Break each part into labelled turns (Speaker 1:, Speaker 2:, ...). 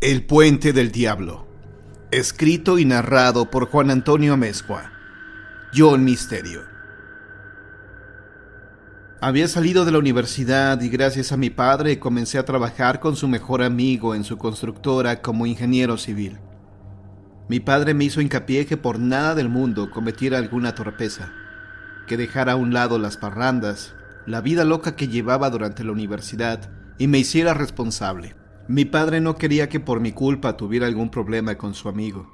Speaker 1: El puente del diablo. Escrito y narrado por Juan Antonio Amezcua. John Misterio. Había salido de la universidad y gracias a mi padre comencé a trabajar con su mejor amigo en su constructora como ingeniero civil. Mi padre me hizo hincapié que por nada del mundo cometiera alguna torpeza, que dejara a un lado las parrandas, la vida loca que llevaba durante la universidad y me hiciera responsable. Mi padre no quería que por mi culpa tuviera algún problema con su amigo.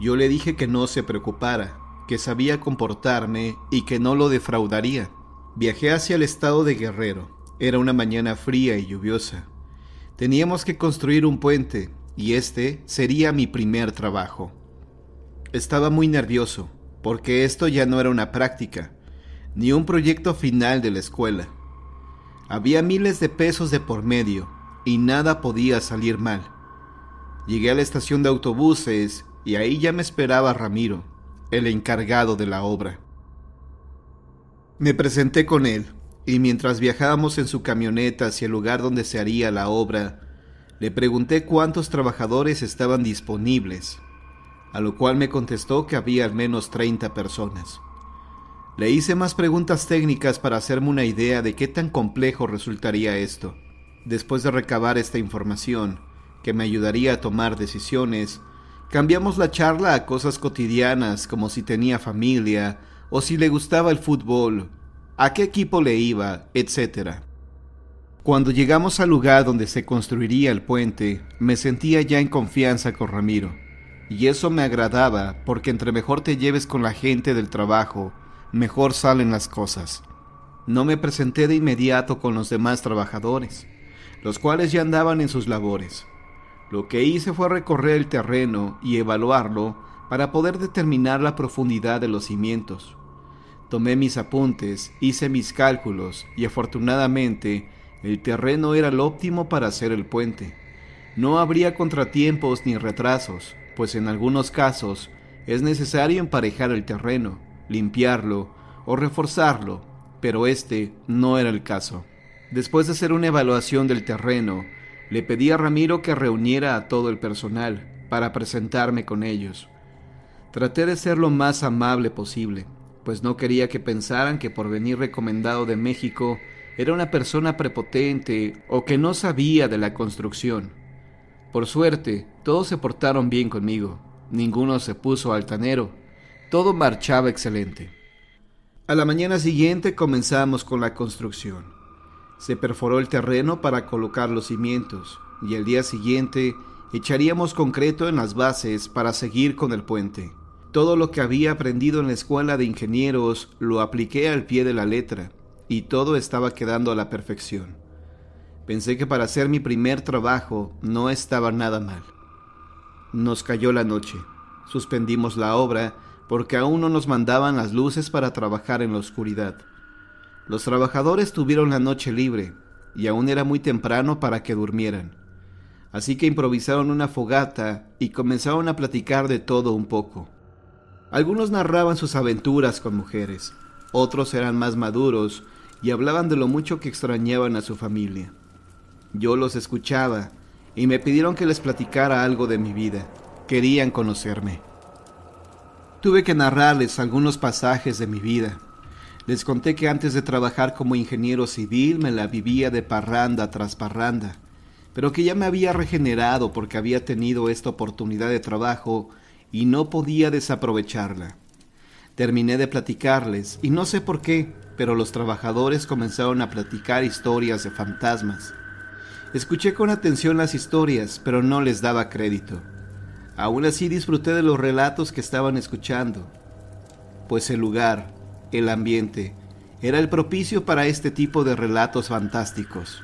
Speaker 1: Yo le dije que no se preocupara, que sabía comportarme y que no lo defraudaría. Viajé hacia el estado de Guerrero. Era una mañana fría y lluviosa. Teníamos que construir un puente y este sería mi primer trabajo. Estaba muy nervioso, porque esto ya no era una práctica, ni un proyecto final de la escuela. Había miles de pesos de por medio y nada podía salir mal. Llegué a la estación de autobuses y ahí ya me esperaba Ramiro, el encargado de la obra. Me presenté con él y mientras viajábamos en su camioneta hacia el lugar donde se haría la obra, le pregunté cuántos trabajadores estaban disponibles, a lo cual me contestó que había al menos 30 personas. Le hice más preguntas técnicas para hacerme una idea de qué tan complejo resultaría esto. Después de recabar esta información, que me ayudaría a tomar decisiones, cambiamos la charla a cosas cotidianas como si tenía familia o si le gustaba el fútbol, a qué equipo le iba, etc. Cuando llegamos al lugar donde se construiría el puente, me sentía ya en confianza con Ramiro, y eso me agradaba porque entre mejor te lleves con la gente del trabajo, mejor salen las cosas. No me presenté de inmediato con los demás trabajadores los cuales ya andaban en sus labores. Lo que hice fue recorrer el terreno y evaluarlo para poder determinar la profundidad de los cimientos. Tomé mis apuntes, hice mis cálculos y afortunadamente el terreno era el óptimo para hacer el puente. No habría contratiempos ni retrasos, pues en algunos casos es necesario emparejar el terreno, limpiarlo o reforzarlo, pero este no era el caso. Después de hacer una evaluación del terreno, le pedí a Ramiro que reuniera a todo el personal para presentarme con ellos. Traté de ser lo más amable posible, pues no quería que pensaran que por venir recomendado de México era una persona prepotente o que no sabía de la construcción. Por suerte, todos se portaron bien conmigo, ninguno se puso altanero, todo marchaba excelente. A la mañana siguiente comenzamos con la construcción. Se perforó el terreno para colocar los cimientos y el día siguiente echaríamos concreto en las bases para seguir con el puente. Todo lo que había aprendido en la escuela de ingenieros lo apliqué al pie de la letra y todo estaba quedando a la perfección. Pensé que para hacer mi primer trabajo no estaba nada mal. Nos cayó la noche. Suspendimos la obra porque aún no nos mandaban las luces para trabajar en la oscuridad. Los trabajadores tuvieron la noche libre, y aún era muy temprano para que durmieran. Así que improvisaron una fogata y comenzaron a platicar de todo un poco. Algunos narraban sus aventuras con mujeres, otros eran más maduros y hablaban de lo mucho que extrañaban a su familia. Yo los escuchaba y me pidieron que les platicara algo de mi vida. Querían conocerme. Tuve que narrarles algunos pasajes de mi vida, les conté que antes de trabajar como ingeniero civil me la vivía de parranda tras parranda, pero que ya me había regenerado porque había tenido esta oportunidad de trabajo y no podía desaprovecharla. Terminé de platicarles y no sé por qué, pero los trabajadores comenzaron a platicar historias de fantasmas. Escuché con atención las historias, pero no les daba crédito. Aún así disfruté de los relatos que estaban escuchando, pues el lugar, el ambiente, era el propicio para este tipo de relatos fantásticos.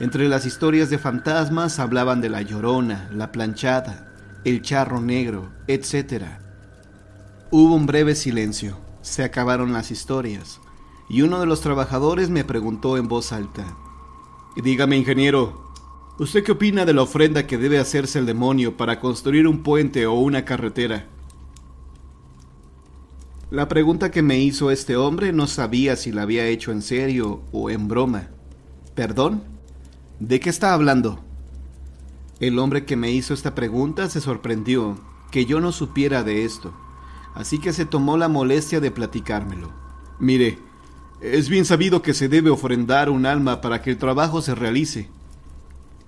Speaker 1: Entre las historias de fantasmas hablaban de la llorona, la planchada, el charro negro, etc. Hubo un breve silencio, se acabaron las historias, y uno de los trabajadores me preguntó en voz alta, Dígame ingeniero, ¿usted qué opina de la ofrenda que debe hacerse el demonio para construir un puente o una carretera? La pregunta que me hizo este hombre no sabía si la había hecho en serio o en broma. ¿Perdón? ¿De qué está hablando? El hombre que me hizo esta pregunta se sorprendió que yo no supiera de esto, así que se tomó la molestia de platicármelo. Mire, es bien sabido que se debe ofrendar un alma para que el trabajo se realice.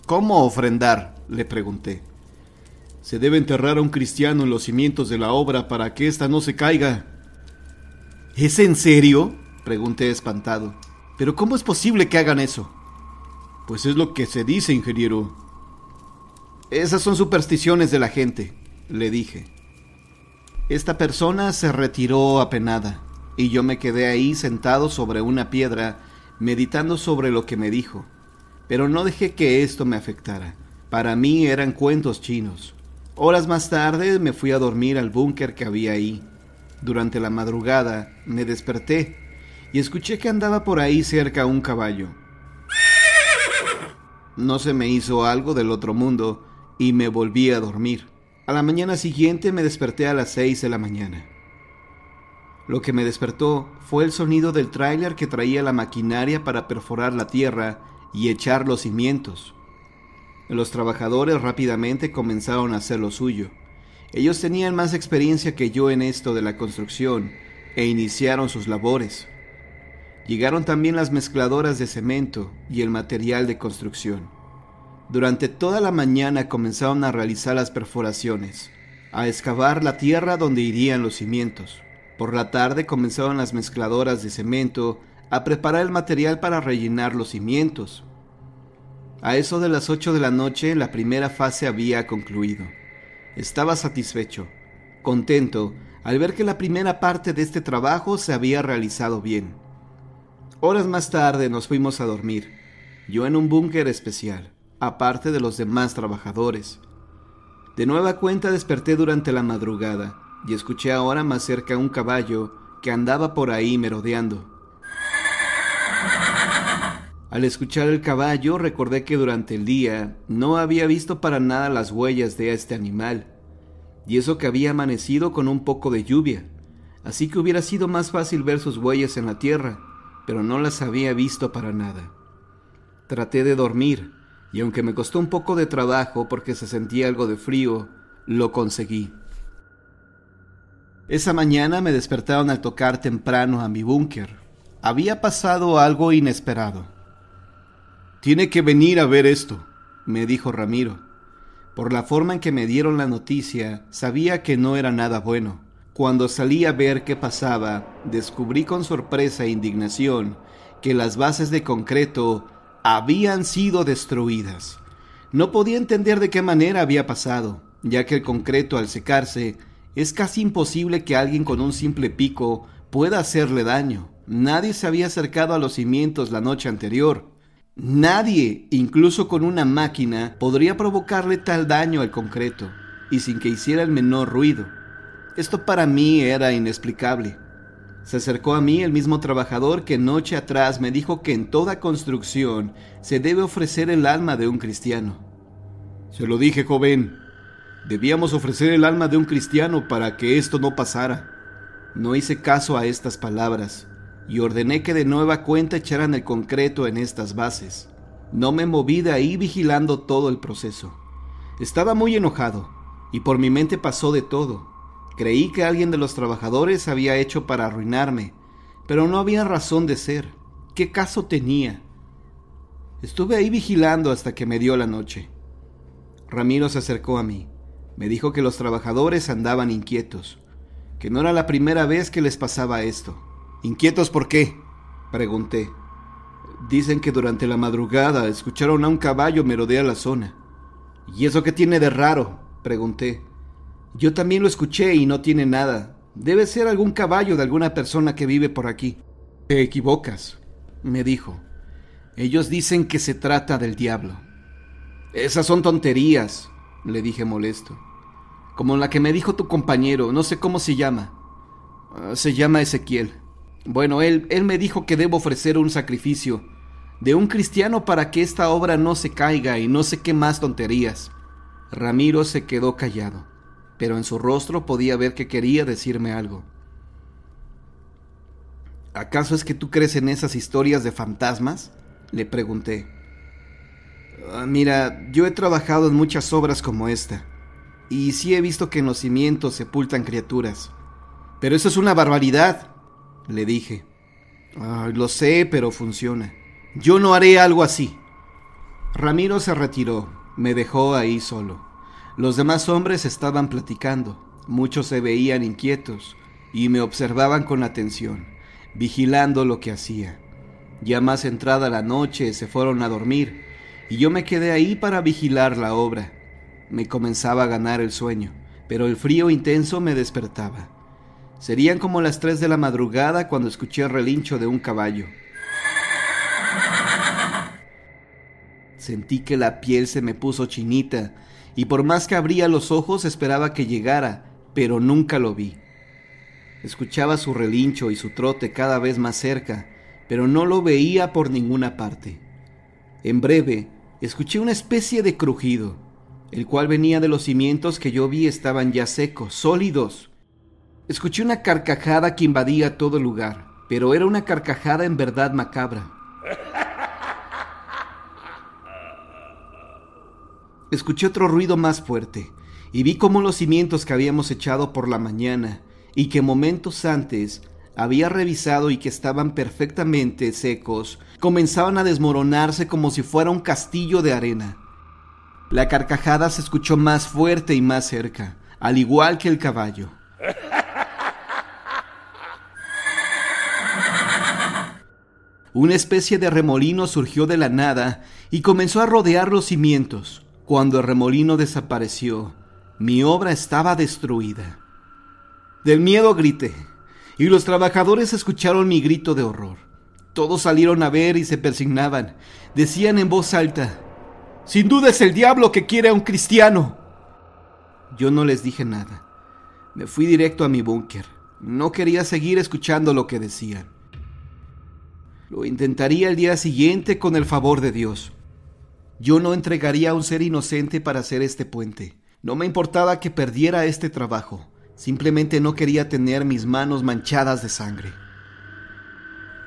Speaker 1: ¿Cómo ofrendar? le pregunté. Se debe enterrar a un cristiano en los cimientos de la obra para que ésta no se caiga ¿Es en serio? Pregunté espantado. ¿Pero cómo es posible que hagan eso? Pues es lo que se dice, ingeniero. Esas son supersticiones de la gente, le dije. Esta persona se retiró apenada, y yo me quedé ahí sentado sobre una piedra, meditando sobre lo que me dijo. Pero no dejé que esto me afectara. Para mí eran cuentos chinos. Horas más tarde me fui a dormir al búnker que había ahí durante la madrugada me desperté y escuché que andaba por ahí cerca un caballo. No se me hizo algo del otro mundo y me volví a dormir. A la mañana siguiente me desperté a las 6 de la mañana. Lo que me despertó fue el sonido del tráiler que traía la maquinaria para perforar la tierra y echar los cimientos. Los trabajadores rápidamente comenzaron a hacer lo suyo. Ellos tenían más experiencia que yo en esto de la construcción e iniciaron sus labores. Llegaron también las mezcladoras de cemento y el material de construcción. Durante toda la mañana comenzaron a realizar las perforaciones, a excavar la tierra donde irían los cimientos. Por la tarde comenzaron las mezcladoras de cemento a preparar el material para rellenar los cimientos. A eso de las 8 de la noche la primera fase había concluido. Estaba satisfecho, contento al ver que la primera parte de este trabajo se había realizado bien. Horas más tarde nos fuimos a dormir, yo en un búnker especial, aparte de los demás trabajadores. De nueva cuenta desperté durante la madrugada y escuché ahora más cerca un caballo que andaba por ahí merodeando. Al escuchar el caballo recordé que durante el día no había visto para nada las huellas de este animal, y eso que había amanecido con un poco de lluvia, así que hubiera sido más fácil ver sus huellas en la tierra, pero no las había visto para nada. Traté de dormir, y aunque me costó un poco de trabajo porque se sentía algo de frío, lo conseguí. Esa mañana me despertaron al tocar temprano a mi búnker. Había pasado algo inesperado. Tiene que venir a ver esto, me dijo Ramiro. Por la forma en que me dieron la noticia, sabía que no era nada bueno. Cuando salí a ver qué pasaba, descubrí con sorpresa e indignación que las bases de concreto habían sido destruidas. No podía entender de qué manera había pasado, ya que el concreto al secarse es casi imposible que alguien con un simple pico pueda hacerle daño. Nadie se había acercado a los cimientos la noche anterior, Nadie, incluso con una máquina, podría provocarle tal daño al concreto, y sin que hiciera el menor ruido. Esto para mí era inexplicable. Se acercó a mí el mismo trabajador que noche atrás me dijo que en toda construcción se debe ofrecer el alma de un cristiano. Se lo dije, joven. Debíamos ofrecer el alma de un cristiano para que esto no pasara. No hice caso a estas palabras y ordené que de nueva cuenta echaran el concreto en estas bases. No me moví de ahí vigilando todo el proceso. Estaba muy enojado y por mi mente pasó de todo. Creí que alguien de los trabajadores había hecho para arruinarme, pero no había razón de ser. ¿Qué caso tenía? Estuve ahí vigilando hasta que me dio la noche. Ramiro se acercó a mí. Me dijo que los trabajadores andaban inquietos, que no era la primera vez que les pasaba esto. ¿Inquietos por qué? pregunté. Dicen que durante la madrugada escucharon a un caballo merodear la zona. ¿Y eso qué tiene de raro? pregunté. Yo también lo escuché y no tiene nada. Debe ser algún caballo de alguna persona que vive por aquí. Te equivocas, me dijo. Ellos dicen que se trata del diablo. Esas son tonterías, le dije molesto. Como la que me dijo tu compañero, no sé cómo se llama. Ah, se llama Ezequiel. Bueno, él, me dijo que debo ofrecer un sacrificio de un cristiano para que esta obra no se caiga y no sé qué más tonterías. Ramiro se quedó callado, pero en su rostro podía ver que quería decirme algo. ¿Acaso es que tú crees en esas historias de fantasmas? Le pregunté. Ah, mira, yo he trabajado en muchas obras como esta, y sí he visto que en los cimientos sepultan criaturas. Pero eso es una barbaridad, le dije. lo sé, pero funciona. Yo no haré algo así. Ramiro se retiró, me dejó ahí solo. Los demás hombres estaban platicando, muchos se veían inquietos y me observaban con atención, vigilando lo que hacía. Ya más entrada la noche se fueron a dormir y yo me quedé ahí para vigilar la obra. Me comenzaba a ganar el sueño, pero el frío intenso me despertaba. Serían como las 3 de la madrugada cuando escuché el relincho de un caballo. Sentí que la piel se me puso chinita y por más que abría los ojos esperaba que llegara, pero nunca lo vi. Escuchaba su relincho y su trote cada vez más cerca, pero no lo veía por ninguna parte. En breve, escuché una especie de crujido, el cual venía de los cimientos que yo vi estaban ya secos, sólidos, Escuché una carcajada que invadía todo el lugar, pero era una carcajada en verdad macabra. Escuché otro ruido más fuerte y vi cómo los cimientos que habíamos echado por la mañana y que momentos antes había revisado y que estaban perfectamente secos, comenzaban a desmoronarse como si fuera un castillo de arena. La carcajada se escuchó más fuerte y más cerca, al igual que el caballo. Una especie de remolino surgió de la nada y comenzó a rodear los cimientos. Cuando el remolino desapareció, mi obra estaba destruida. Del miedo grité, y los trabajadores escucharon mi grito de horror. Todos salieron a ver y se persignaban. Decían en voz alta, Sin duda es el diablo que quiere a un cristiano. Yo no les dije nada. Me fui directo a mi búnker. No quería seguir escuchando lo que decían. Lo intentaría el día siguiente con el favor de Dios. Yo no entregaría a un ser inocente para hacer este puente. No me importaba que perdiera este trabajo. Simplemente no quería tener mis manos manchadas de sangre.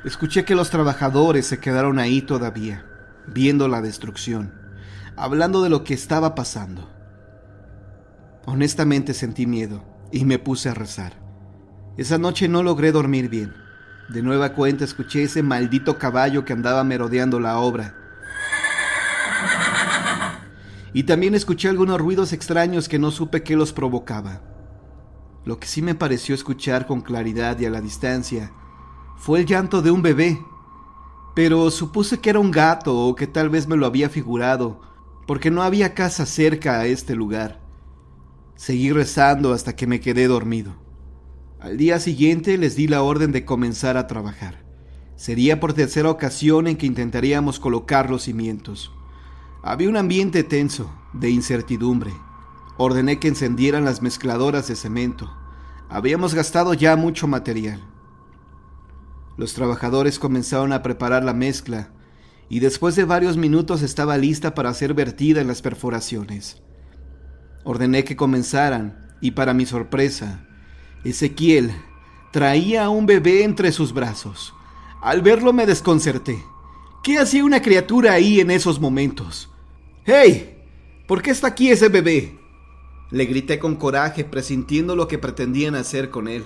Speaker 1: Escuché que los trabajadores se quedaron ahí todavía, viendo la destrucción, hablando de lo que estaba pasando. Honestamente sentí miedo y me puse a rezar. Esa noche no logré dormir bien. De nueva cuenta escuché ese maldito caballo que andaba merodeando la obra. Y también escuché algunos ruidos extraños que no supe qué los provocaba. Lo que sí me pareció escuchar con claridad y a la distancia fue el llanto de un bebé, pero supuse que era un gato o que tal vez me lo había figurado, porque no había casa cerca a este lugar. Seguí rezando hasta que me quedé dormido. Al día siguiente les di la orden de comenzar a trabajar. Sería por tercera ocasión en que intentaríamos colocar los cimientos. Había un ambiente tenso, de incertidumbre. Ordené que encendieran las mezcladoras de cemento. Habíamos gastado ya mucho material. Los trabajadores comenzaron a preparar la mezcla y después de varios minutos estaba lista para ser vertida en las perforaciones. Ordené que comenzaran y para mi sorpresa, Ezequiel traía a un bebé entre sus brazos. Al verlo me desconcerté. ¿Qué hacía una criatura ahí en esos momentos? ¡Hey! ¿Por qué está aquí ese bebé? Le grité con coraje, presintiendo lo que pretendían hacer con él.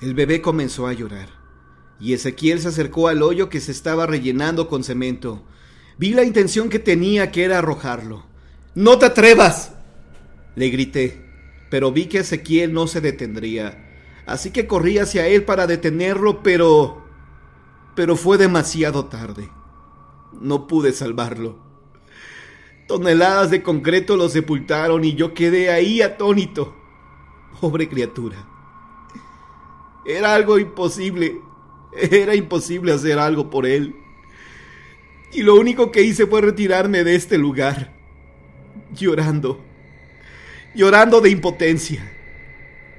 Speaker 1: El bebé comenzó a llorar, y Ezequiel se acercó al hoyo que se estaba rellenando con cemento. Vi la intención que tenía, que era arrojarlo. ¡No te atrevas! Le grité pero vi que Ezequiel no se detendría. Así que corrí hacia él para detenerlo, pero... pero fue demasiado tarde. No pude salvarlo. Toneladas de concreto lo sepultaron y yo quedé ahí atónito. Pobre criatura. Era algo imposible. Era imposible hacer algo por él. Y lo único que hice fue retirarme de este lugar, llorando llorando de impotencia.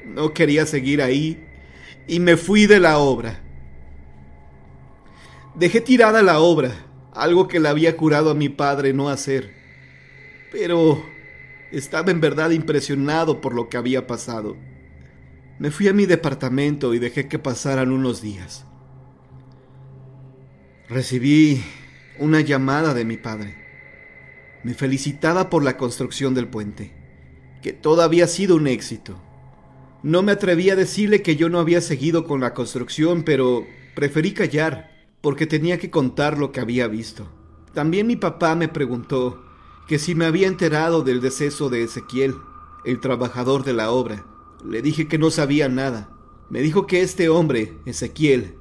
Speaker 1: No quería seguir ahí y me fui de la obra. Dejé tirada la obra, algo que le había curado a mi padre no hacer. Pero estaba en verdad impresionado por lo que había pasado. Me fui a mi departamento y dejé que pasaran unos días. Recibí una llamada de mi padre. Me felicitaba por la construcción del puente que todo había sido un éxito. No me atreví a decirle que yo no había seguido con la construcción, pero preferí callar, porque tenía que contar lo que había visto. También mi papá me preguntó que si me había enterado del deceso de Ezequiel, el trabajador de la obra. Le dije que no sabía nada. Me dijo que este hombre, Ezequiel,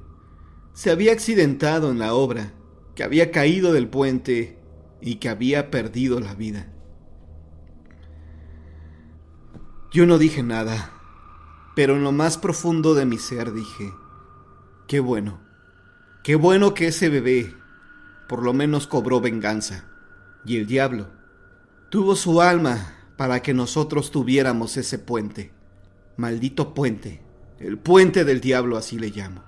Speaker 1: se había accidentado en la obra, que había caído del puente y que había perdido la vida. Yo no dije nada, pero en lo más profundo de mi ser dije, qué bueno, qué bueno que ese bebé por lo menos cobró venganza. Y el diablo tuvo su alma para que nosotros tuviéramos ese puente. Maldito puente, el puente del diablo así le llamo.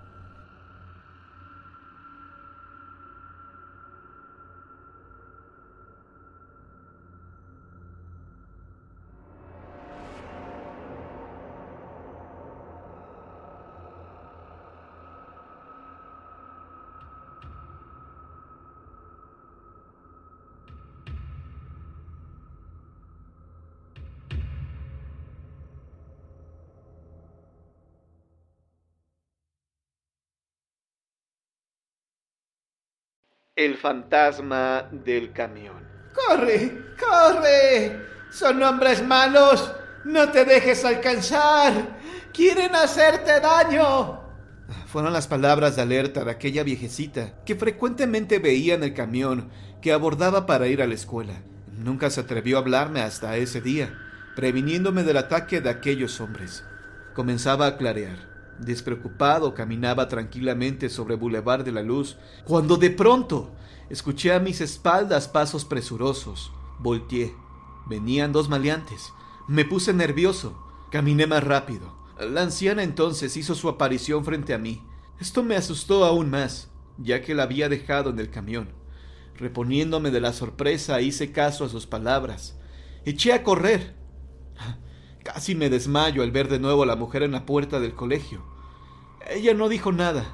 Speaker 1: el fantasma del camión. ¡Corre! ¡Corre! Son hombres malos. No te dejes alcanzar. Quieren hacerte daño. Fueron las palabras de alerta de aquella viejecita que frecuentemente veía en el camión que abordaba para ir a la escuela. Nunca se atrevió a hablarme hasta ese día, previniéndome del ataque de aquellos hombres. Comenzaba a clarear. Despreocupado caminaba tranquilamente sobre Boulevard de la Luz, cuando de pronto escuché a mis espaldas pasos presurosos. Volteé. Venían dos maleantes. Me puse nervioso. Caminé más rápido. La anciana entonces hizo su aparición frente a mí. Esto me asustó aún más, ya que la había dejado en el camión. Reponiéndome de la sorpresa, hice caso a sus palabras. Eché a correr. Ah, casi me desmayo al ver de nuevo a la mujer en la puerta del colegio. Ella no dijo nada,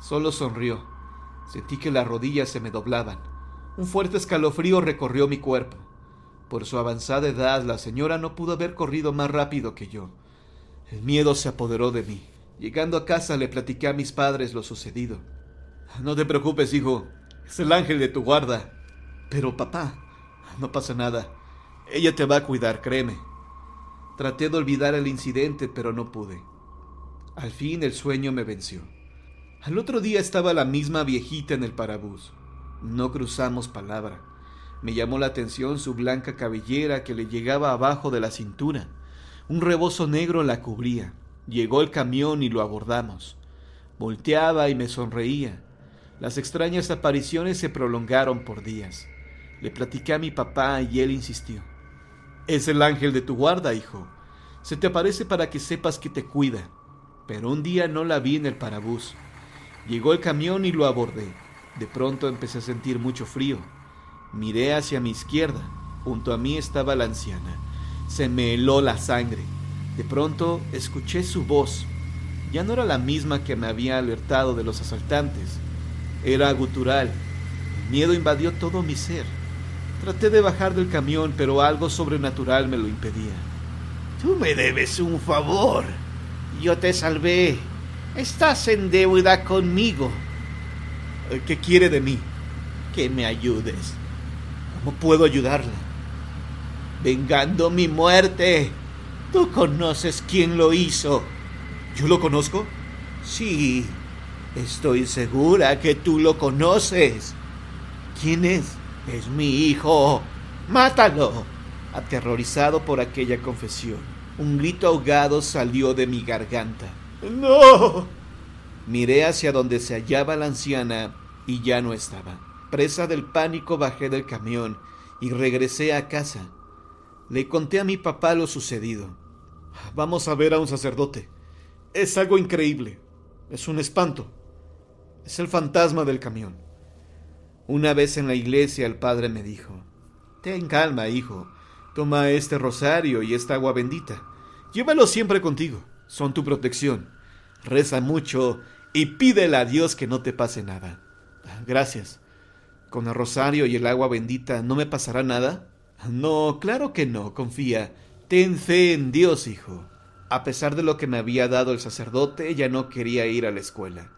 Speaker 1: solo sonrió. Sentí que las rodillas se me doblaban. Un fuerte escalofrío recorrió mi cuerpo. Por su avanzada edad, la señora no pudo haber corrido más rápido que yo. El miedo se apoderó de mí. Llegando a casa le platiqué a mis padres lo sucedido. No te preocupes, hijo. Es el ángel de tu guarda. Pero papá, no pasa nada. Ella te va a cuidar, créeme. Traté de olvidar el incidente, pero no pude. Al fin el sueño me venció. Al otro día estaba la misma viejita en el parabús. No cruzamos palabra. Me llamó la atención su blanca cabellera que le llegaba abajo de la cintura. Un rebozo negro la cubría. Llegó el camión y lo abordamos. Volteaba y me sonreía. Las extrañas apariciones se prolongaron por días. Le platiqué a mi papá y él insistió. Es el ángel de tu guarda, hijo. Se te aparece para que sepas que te cuida pero un día no la vi en el parabús. Llegó el camión y lo abordé. De pronto empecé a sentir mucho frío. Miré hacia mi izquierda. Junto a mí estaba la anciana. Se me heló la sangre. De pronto escuché su voz. Ya no era la misma que me había alertado de los asaltantes. Era gutural. miedo invadió todo mi ser. Traté de bajar del camión, pero algo sobrenatural me lo impedía. Tú me debes un favor, yo te salvé, estás en deuda conmigo. Eh, ¿Qué quiere de mí? Que me ayudes. ¿Cómo puedo ayudarla? Vengando mi muerte. Tú conoces quién lo hizo. ¿Yo lo conozco? Sí, estoy segura que tú lo conoces. ¿Quién es? Es mi hijo. Mátalo. Aterrorizado por aquella confesión. Un grito ahogado salió de mi garganta. ¡No! Miré hacia donde se hallaba la anciana y ya no estaba. Presa del pánico bajé del camión y regresé a casa. Le conté a mi papá lo sucedido. Vamos a ver a un sacerdote. Es algo increíble. Es un espanto. Es el fantasma del camión. Una vez en la iglesia el padre me dijo, Ten calma, hijo. Toma este rosario y esta agua bendita. Llévalos siempre contigo, son tu protección. Reza mucho y pídele a Dios que no te pase nada. Ah, gracias. ¿Con el rosario y el agua bendita no me pasará nada? No, claro que no, confía. Ten fe en Dios, hijo. A pesar de lo que me había dado el sacerdote, ya no quería ir a la escuela.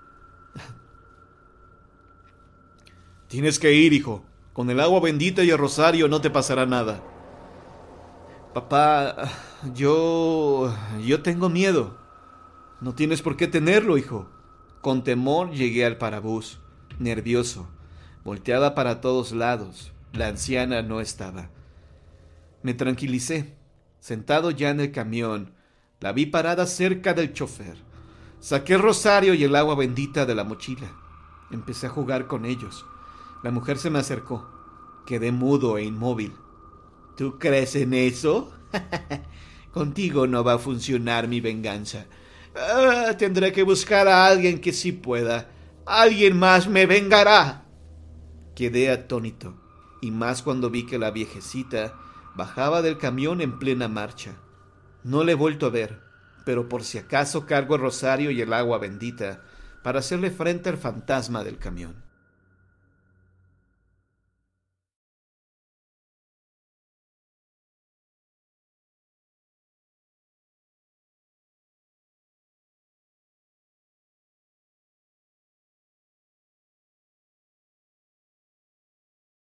Speaker 1: Tienes que ir, hijo. Con el agua bendita y el rosario no te pasará nada. Papá, yo... yo tengo miedo. No tienes por qué tenerlo, hijo. Con temor llegué al parabús, nervioso. Volteaba para todos lados. La anciana no estaba. Me tranquilicé. Sentado ya en el camión, la vi parada cerca del chofer. Saqué el rosario y el agua bendita de la mochila. Empecé a jugar con ellos. La mujer se me acercó. Quedé mudo e inmóvil. ¿Tú crees en eso? Contigo no va a funcionar mi venganza. Ah, tendré que buscar a alguien que sí pueda. Alguien más me vengará. Quedé atónito, y más cuando vi que la viejecita bajaba del camión en plena marcha. No le he vuelto a ver, pero por si acaso cargo el rosario y el agua bendita para hacerle frente al fantasma del camión.